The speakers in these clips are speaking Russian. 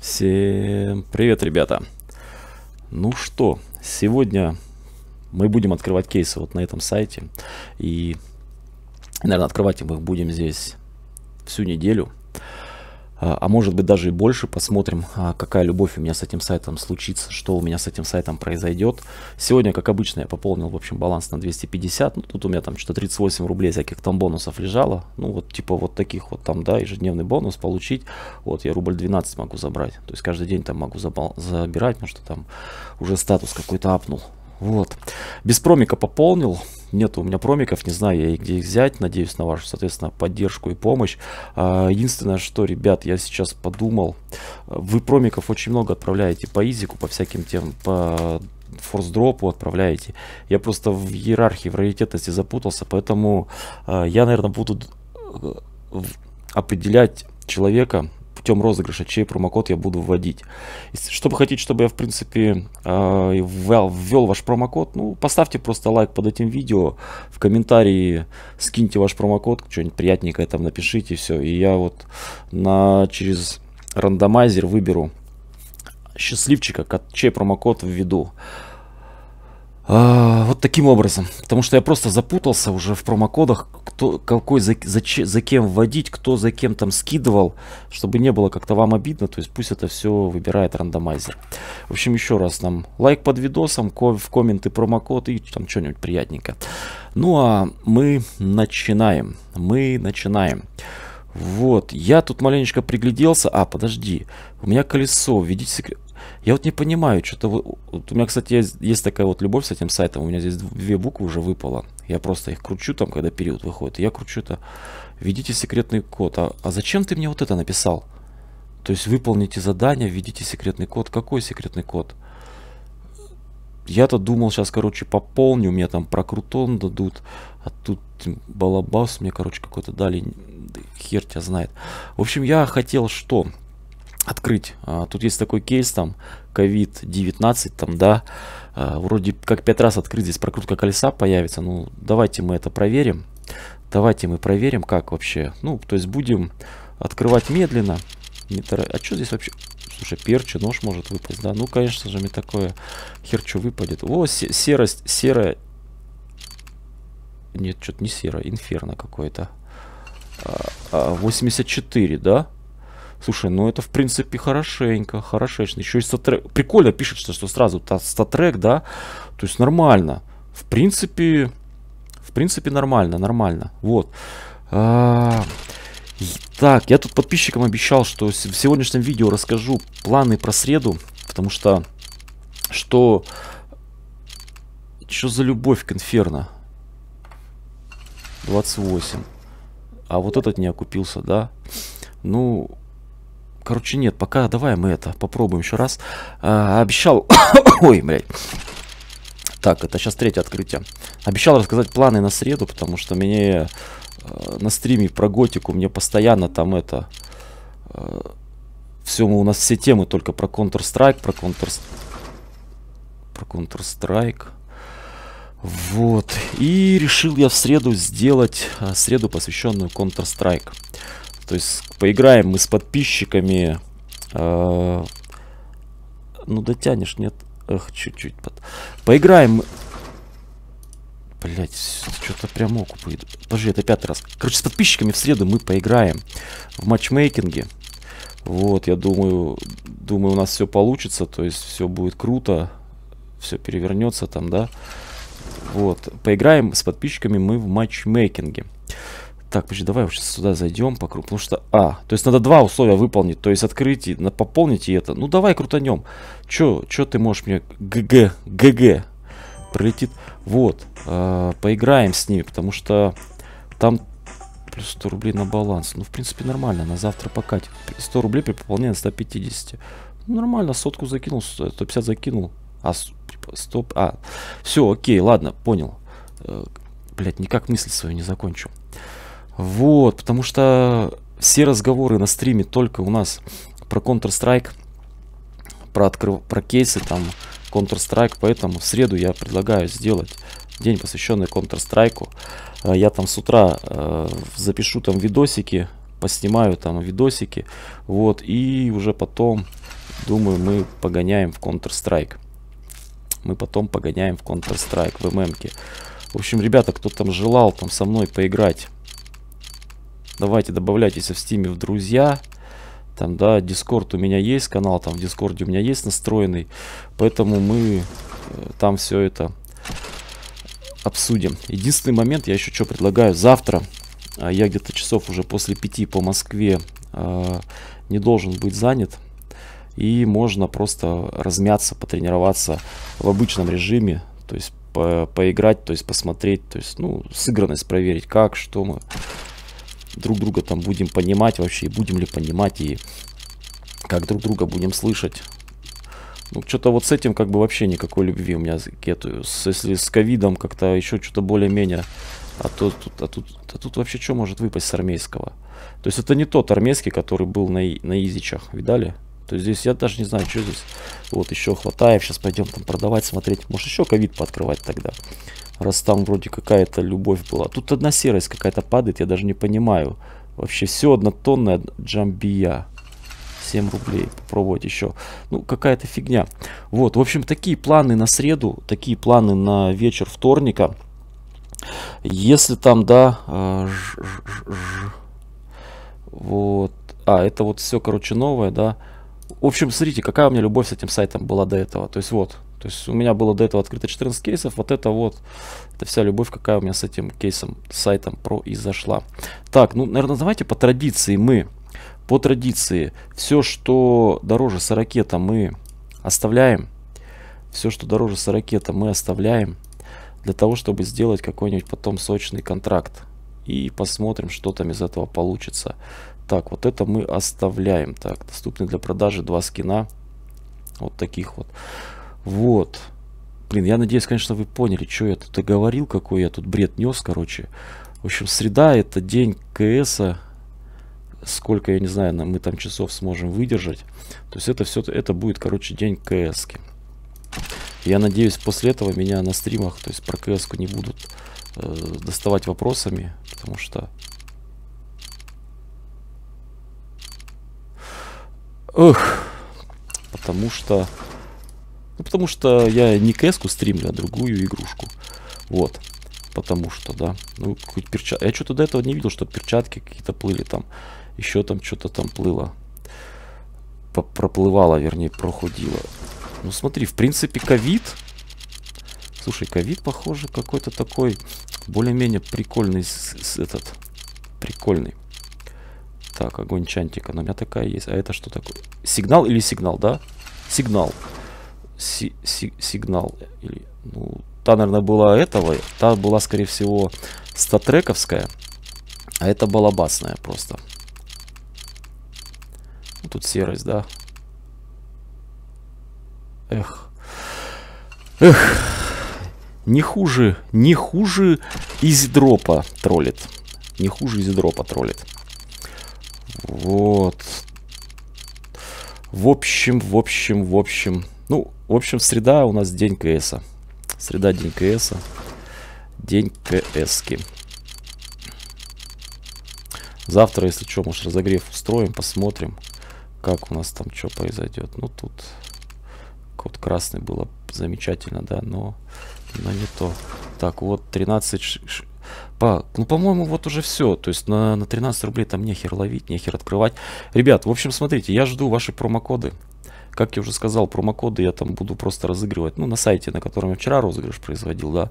Всем привет, ребята. Ну что, сегодня мы будем открывать кейсы вот на этом сайте. И, наверное, открывать мы их будем здесь всю неделю. А, а может быть даже и больше. Посмотрим, а, какая любовь у меня с этим сайтом случится, что у меня с этим сайтом произойдет. Сегодня, как обычно, я пополнил, в общем, баланс на 250. Ну, тут у меня там что-то 38 рублей всяких там бонусов лежало. Ну, вот типа вот таких вот там, да, ежедневный бонус получить. Вот я рубль 12 могу забрать. То есть каждый день там могу забал забирать, потому что там уже статус какой-то апнул. Вот. Без промика пополнил. Нет у меня промиков, не знаю я где их взять. Надеюсь на вашу, соответственно, поддержку и помощь. А, единственное, что, ребят, я сейчас подумал. Вы промиков очень много отправляете по изику, по всяким тем, по форс-дропу отправляете. Я просто в иерархии, в раритетности запутался, поэтому а, я, наверное, буду э, определять человека путем розыгрыша, чей промокод я буду вводить. Если, что вы хотите, чтобы я, в принципе, а, ввел, ввел ваш промокод, ну, поставьте просто лайк под этим видео, в комментарии скиньте ваш промокод, что-нибудь приятненькое там напишите, все. И я вот на, через рандомайзер выберу счастливчика, чей промокод введу. А, вот таким образом. Потому что я просто запутался уже в промокодах, кто, какой за, за, за кем вводить, кто за кем там скидывал, чтобы не было как-то вам обидно. То есть пусть это все выбирает рандомайзер. В общем, еще раз нам лайк под видосом, ко в комменты промокод и там что-нибудь приятненько. Ну а мы начинаем. Мы начинаем. Вот, я тут маленечко пригляделся. А, подожди, у меня колесо, видите? секрет... Я вот не понимаю, что-то... Вот у меня, кстати, есть, есть такая вот любовь с этим сайтом. У меня здесь две буквы уже выпало. Я просто их кручу там, когда период выходит. Я кручу это. Введите секретный код. А, а зачем ты мне вот это написал? То есть выполните задание, введите секретный код. Какой секретный код? Я-то думал, сейчас, короче, пополню, мне там прокрутон дадут, а тут балабас мне, короче, какой-то дали, хер тебя знает. В общем, я хотел что? открыть. А, тут есть такой кейс, там, COVID-19, там, да, а, вроде как пять раз открыть, здесь прокрутка колеса появится. Ну, давайте мы это проверим. Давайте мы проверим, как вообще. Ну, то есть будем открывать медленно. Не А что здесь вообще? Слушай, перчи, нож может выпасть, да? Ну, конечно же, мне такое херчу выпадет. О, серость, серая. Нет, что-то не серая, инферно какое-то. 84, а, да? Слушай, ну это в принципе хорошенько, хорошечно. Еще и статрек, Прикольно пишет, что, что сразу статрек, да? То есть нормально. В принципе, в принципе нормально, нормально. Вот. -а. Так, я тут подписчикам обещал, что в сегодняшнем видео расскажу планы про среду, потому что что... Что за любовь к инферно? 28. А вот этот не окупился, да? Ну, Короче, нет, пока давай мы это попробуем еще раз. А, обещал... Ой, блядь. Так, это сейчас третье открытие. Обещал рассказать планы на среду, потому что мне э, на стриме про готику, мне постоянно там это... Э, все, у нас все темы только про Counter-Strike, про Counter... Про Counter-Strike. Вот. И решил я в среду сделать э, среду, посвященную Counter-Strike. То есть поиграем мы с подписчиками. Э, ну дотянешь, нет? Эх, чуть-чуть. Под... Поиграем. Блять, что-то прям окупы. Подожди, это пятый раз. Короче, с подписчиками в среду мы поиграем в матчмейкинге. Вот, я думаю, думаю, у нас все получится, то есть все будет круто, все перевернется там, да. Вот, поиграем с подписчиками мы в матчмейкинге. Так, подожди, давай вообще сюда зайдем по кругу, потому что... А, то есть надо два условия выполнить, то есть открыть и на, пополнить и это. Ну давай крутанем. Чё, чё ты можешь мне... ГГ, ГГ. Пролетит. Вот, э, поиграем с ними, потому что там плюс 100 рублей на баланс. Ну, в принципе, нормально, на завтра покатит. 100 рублей при пополнении 150. Ну, нормально, сотку закинул, 150 закинул. А, типа, стоп, а. Все, окей, ладно, понял. Э, блять, никак мысль свою не закончу вот, потому что все разговоры на стриме только у нас про Counter-Strike, про, откр про кейсы, там, Counter-Strike, поэтому в среду я предлагаю сделать день, посвященный Counter-Strike. Э, я там с утра э, запишу там видосики, поснимаю там видосики, вот, и уже потом, думаю, мы погоняем в Counter-Strike. Мы потом погоняем в Counter-Strike, в ММК. В общем, ребята, кто там желал там со мной поиграть Давайте добавляйтесь в стиме в друзья. Там, да, Дискорд у меня есть, канал там в Дискорде у меня есть настроенный. Поэтому мы э, там все это обсудим. Единственный момент, я еще что предлагаю, завтра, а, я где-то часов уже после пяти по Москве э, не должен быть занят. И можно просто размяться, потренироваться в обычном режиме, то есть по поиграть, то есть посмотреть, то есть, ну, сыгранность проверить, как, что мы друг друга там будем понимать вообще, и будем ли понимать, и как друг друга будем слышать. Ну, что-то вот с этим как бы вообще никакой любви у меня нет. Если с ковидом как-то еще что-то более-менее... А, то, тут, а, тут, а тут вообще что может выпасть с армейского? То есть это не тот армейский, который был на, на Изичах, видали? То есть здесь я даже не знаю, что здесь. Вот еще хватает, Сейчас пойдем там продавать, смотреть. Может еще ковид пооткрывать тогда. Раз там вроде какая-то любовь была. Тут одна серость какая-то падает, я даже не понимаю. Вообще все однотонная джамбия. 7 рублей. Попробовать еще. Ну, какая-то фигня. Вот, в общем, такие планы на среду, такие планы на вечер вторника. Если там, да, э, ж, ж, ж, вот, а, это вот все, короче, новое, да, в общем, смотрите, какая у меня любовь с этим сайтом была до этого. То есть вот, то есть у меня было до этого открыто 14 кейсов, вот это вот, это вся любовь, какая у меня с этим кейсом, с сайтом произошла. Так, ну, наверное, давайте по традиции мы, по традиции, все, что дороже 40, это мы оставляем, все, что дороже 40, это мы оставляем, для того, чтобы сделать какой-нибудь потом сочный контракт. И посмотрим, что там из этого получится. Так, вот это мы оставляем. Так, доступны для продажи два скина. Вот таких вот. Вот. Блин, я надеюсь, конечно, вы поняли, что я тут говорил, какой я тут бред нес, короче. В общем, среда это день КС. -а. Сколько, я не знаю, мы там часов сможем выдержать. То есть это все, это будет, короче, день КС. -ки. Я надеюсь, после этого меня на стримах, то есть про КС не будут э, доставать вопросами, потому что Ох, потому что... Ну, потому что я не кэску стримлю, а другую игрушку. Вот. Потому что, да. Ну, хоть перчатки. Я что-то до этого не видел, что перчатки какие-то плыли там. Еще там что-то там плыло. П Проплывало, вернее, прохудило. Ну, смотри, в принципе, ковид... Слушай, ковид, похоже, какой-то такой более-менее прикольный этот... Прикольный. Так, огонь чантика. Но у меня такая есть. А это что такое? Сигнал или сигнал, да? Сигнал. Си си сигнал. Или, ну, та, наверное, была этого. Та была, скорее всего, статрековская. А это балабасная просто. Ну, тут серость, да? Эх. Эх. Не хуже, не хуже Изидропа дропа троллит. Не хуже Изидропа дропа троллит. Вот. В общем, в общем, в общем. Ну, в общем, среда у нас день КС. -а. Среда день КС. -а. День кс -ки. Завтра, если что, может, разогрев устроим, посмотрим, как у нас там что произойдет. Ну, тут код красный было замечательно, да, но, но не то. Так, вот 13 по, ну, по-моему, вот уже все. То есть на, на 13 рублей там нехер ловить, нехер открывать. Ребят, в общем, смотрите, я жду ваши промокоды. Как я уже сказал, промокоды я там буду просто разыгрывать. Ну, на сайте, на котором я вчера розыгрыш производил, да.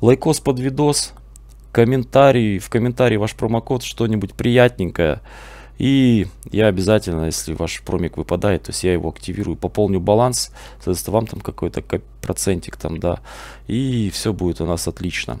Лайкос под видос, комментарий, в комментарии ваш промокод, что-нибудь приятненькое. И я обязательно, если ваш промик выпадает, то есть я его активирую, пополню баланс, соответственно, вам там какой-то процентик там, да, и все будет у нас отлично.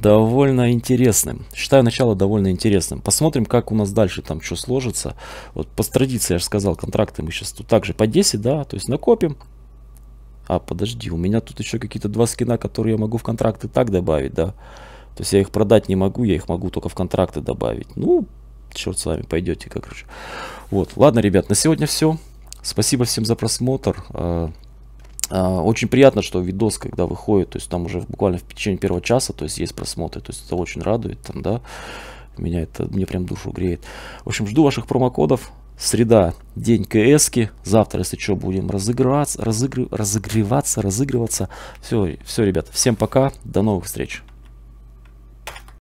довольно интересным. Считаю начало довольно интересным. Посмотрим, как у нас дальше там что сложится. Вот по традиции, я же сказал, контракты мы сейчас тут также по 10, да, то есть накопим. А, подожди, у меня тут еще какие-то два скина, которые я могу в контракты так добавить, да. То есть я их продать не могу, я их могу только в контракты добавить. Ну, черт с вами, пойдете, как короче. Вот, ладно, ребят, на сегодня все. Спасибо всем за просмотр. А, а, очень приятно, что видос, когда выходит, то есть там уже буквально в течение первого часа, то есть есть просмотры, то есть это очень радует, там, да, меня это, мне прям душу греет. В общем, жду ваших промокодов. Среда, день кс -ки. Завтра, если что, будем разыгрываться, разыгр... разогреваться, разыгрываться. Все, все, ребята. всем пока, до новых встреч.